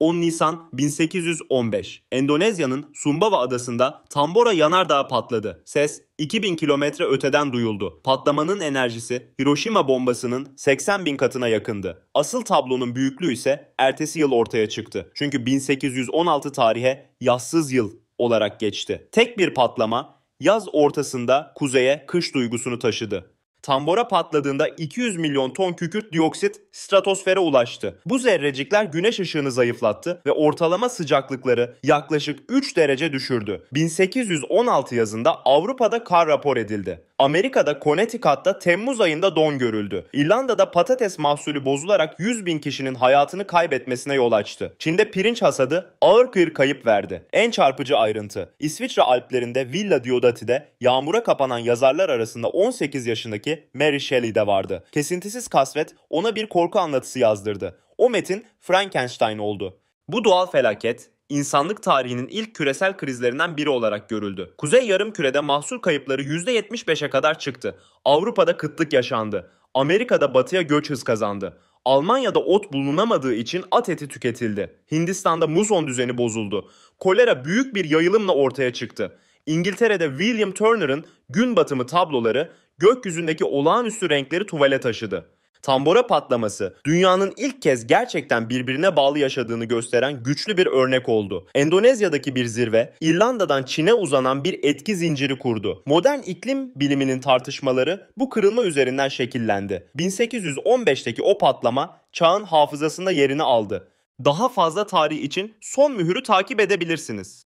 10 Nisan 1815 Endonezya'nın Sumbawa adasında Tambora yanardağı patladı. Ses 2000 kilometre öteden duyuldu. Patlamanın enerjisi Hiroşima bombasının 80 bin katına yakındı. Asıl tablonun büyüklüğü ise ertesi yıl ortaya çıktı. Çünkü 1816 tarihe yazsız yıl olarak geçti. Tek bir patlama yaz ortasında kuzeye kış duygusunu taşıdı. Tambora patladığında 200 milyon ton kükürt dioksit stratosfere ulaştı. Bu zerrecikler güneş ışığını zayıflattı ve ortalama sıcaklıkları yaklaşık 3 derece düşürdü. 1816 yazında Avrupa'da kar rapor edildi. Amerika'da Connecticut'ta Temmuz ayında don görüldü. İrlanda'da patates mahsulü bozularak 100 bin kişinin hayatını kaybetmesine yol açtı. Çin'de pirinç hasadı ağır kıyır kayıp verdi. En çarpıcı ayrıntı. İsviçre Alplerinde Villa Diodati'de yağmura kapanan yazarlar arasında 18 yaşındaki ki Mary Shelley de vardı. Kesintisiz kasvet ona bir korku anlatısı yazdırdı. O metin Frankenstein oldu. Bu doğal felaket insanlık tarihinin ilk küresel krizlerinden biri olarak görüldü. Kuzey yarım kürede mahsur kayıpları %75'e kadar çıktı. Avrupa'da kıtlık yaşandı. Amerika'da batıya göç hız kazandı. Almanya'da ot bulunamadığı için at eti tüketildi. Hindistan'da muzon düzeni bozuldu. Kolera büyük bir yayılımla ortaya çıktı. İngiltere'de William Turner'ın Gün Batımı tabloları gökyüzündeki olağanüstü renkleri tuvale taşıdı. Tambora patlaması dünyanın ilk kez gerçekten birbirine bağlı yaşadığını gösteren güçlü bir örnek oldu. Endonezya'daki bir zirve İrlanda'dan Çin'e uzanan bir etki zinciri kurdu. Modern iklim biliminin tartışmaları bu kırılma üzerinden şekillendi. 1815'teki o patlama çağın hafızasında yerini aldı. Daha fazla tarih için son mühürü takip edebilirsiniz.